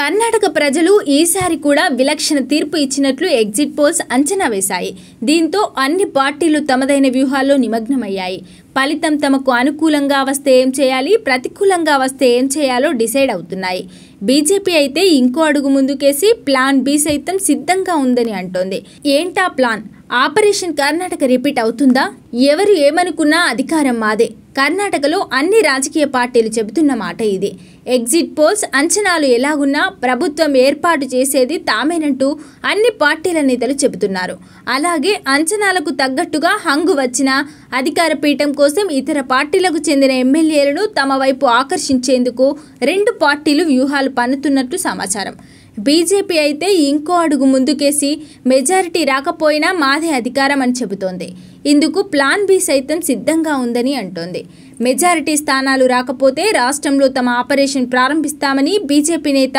కర్ణాటక ప్రజలు ఈసారి కూడా విలక్షణ తీర్పు ఇచ్చినట్లు ఎగ్జిట్ పోల్స్ అంచనా వేశాయి దీంతో అన్ని పార్టీలు తమదైన వ్యూహాల్లో నిమగ్నమయ్యాయి ఫలితం తమకు అనుకూలంగా వస్తే ఏం చేయాలి ప్రతికూలంగా వస్తే ఏం చేయాలో డిసైడ్ అవుతున్నాయి బీజేపీ అయితే ఇంకో అడుగు ముందుకేసి ప్లాన్ బి సైతం సిద్ధంగా ఉందని అంటోంది ఏంటా ప్లాన్ ఆపరేషన్ కర్ణాటక రిపీట్ అవుతుందా ఎవరు ఏమనుకున్నా అధికారం మాదే కర్ణాటకలో అన్ని రాజకీయ పార్టీలు చెబుతున్న మాట ఇది ఎగ్జిట్ పోల్స్ అంచనాలు ఎలాగున్నా ప్రభుత్వం ఏర్పాటు చేసేది తామేనంటూ అన్ని పార్టీల నేతలు చెబుతున్నారు అలాగే అంచనాలకు తగ్గట్టుగా హంగు వచ్చినా అధికార పీఠం కోసం ఇతర పార్టీలకు చెందిన ఎమ్మెల్యేలను తమ వైపు ఆకర్షించేందుకు రెండు పార్టీలు వ్యూహాలు పన్నుతున్నట్లు సమాచారం బీజేపీ అయితే ఇంకో అడుగు ముందుకేసి మెజారిటీ రాకపోయినా మాదే అధికారం అని చెబుతోంది ఇందుకు ప్లాన్ బి సైతం సిద్ధంగా ఉందని అంటోంది మెజారిటీ స్థానాలు రాకపోతే రాష్ట్రంలో తమ ఆపరేషన్ ప్రారంభిస్తామని బీజేపీ నేత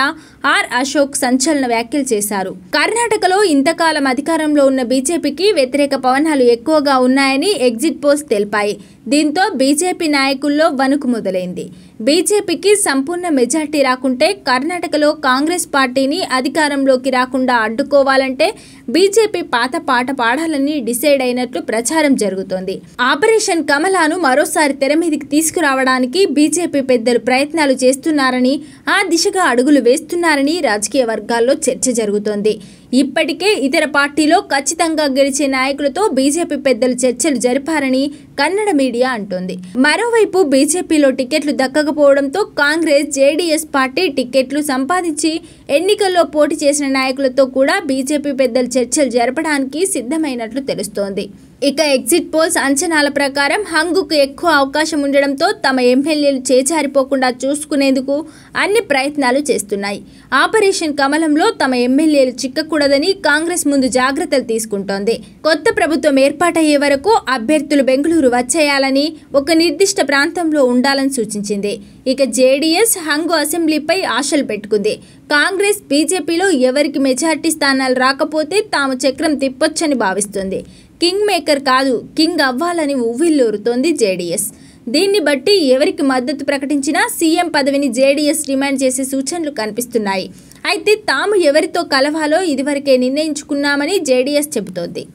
ఆర్ అశోక్ సంచలన వ్యాఖ్యలు చేశారు కర్ణాటకలో ఇంతకాలం అధికారంలో ఉన్న బీజేపీకి వ్యతిరేక పవనాలు ఎక్కువగా ఉన్నాయని ఎగ్జిట్ పోల్స్ తెలిపాయి దీంతో బీజేపీ నాయకుల్లో వణుకు మొదలైంది బీజేపీకి సంపూర్ణ మెజార్టీ రాకుంటే కర్ణాటకలో కాంగ్రెస్ పార్టీని అధికారంలోకి రాకుండా అడ్డుకోవాలంటే బీజేపీ పాత పాట పాడాలని డిసైడ్ అయినట్లు ప్రచారం జరుగుతోంది ఆపరేషన్ కమలాను మరోసారి తెర మీదికి తీసుకురావడానికి బీజేపీ పెద్దలు ప్రయత్నాలు చేస్తున్నారని ఆ దిశగా అడుగులు వేస్తున్నారని రాజకీయ వర్గాల్లో చర్చ జరుగుతోంది ఇప్పటికే ఇతర పార్టీలో ఖచ్చితంగా గెలిచే నాయకులతో బీజేపీ పెద్దలు చర్చలు జరిపారని కన్నడ మీడియా అంటోంది మరోవైపు బీజేపీలో టికెట్లు దక్కకపోవడంతో కాంగ్రెస్ జేడీఎస్ పార్టీ టికెట్లు సంపాదించి ఎన్నికల్లో పోటీ చేసిన నాయకులతో కూడా బీజేపీ పెద్దలు చర్చలు జరపడానికి సిద్ధమైనట్లు తెలుస్తోంది ఇక ఎగ్జిట్ పోల్స్ అంచనాల ప్రకారం హంగుకు ఎక్కువ అవకాశం ఉండడంతో తమ ఎమ్మెల్యేలు చేజారిపోకుండా చూసుకునేందుకు అన్ని ప్రయత్నాలు చేస్తున్నాయి ఆపరేషన్ కమలంలో తమ ఎమ్మెల్యేలు చిక్కకుండా ఉండకూడదని కాంగ్రెస్ ముందు జాగ్రత్తలు తీసుకుంటోంది కొత్త ప్రభుత్వం ఏర్పాటయ్యే వరకు అభ్యర్థులు బెంగళూరు వచ్చేయాలని ఒక నిర్దిష్ట ప్రాంతంలో ఉండాలని సూచించింది ఇక జేడీఎస్ హంగు అసెంబ్లీపై ఆశలు పెట్టుకుంది కాంగ్రెస్ బీజేపీలో ఎవరికి మెజార్టీ స్థానాలు రాకపోతే తాము చక్రం తిప్పొచ్చని భావిస్తుంది కింగ్ మేకర్ కాదు కింగ్ అవ్వాలని ఉవ్విల్లూరుతోంది జేడీఎస్ దీన్ని బట్టి ఎవరికి మద్దతు ప్రకటించినా సీఎం పదవిని జేడీఎస్ డిమాండ్ చేసే సూచనలు కనిపిస్తున్నాయి అయితే తాము ఎవరితో కలవాలో ఇదివరకే నిర్ణయించుకున్నామని జేడీఎస్ చెబుతోంది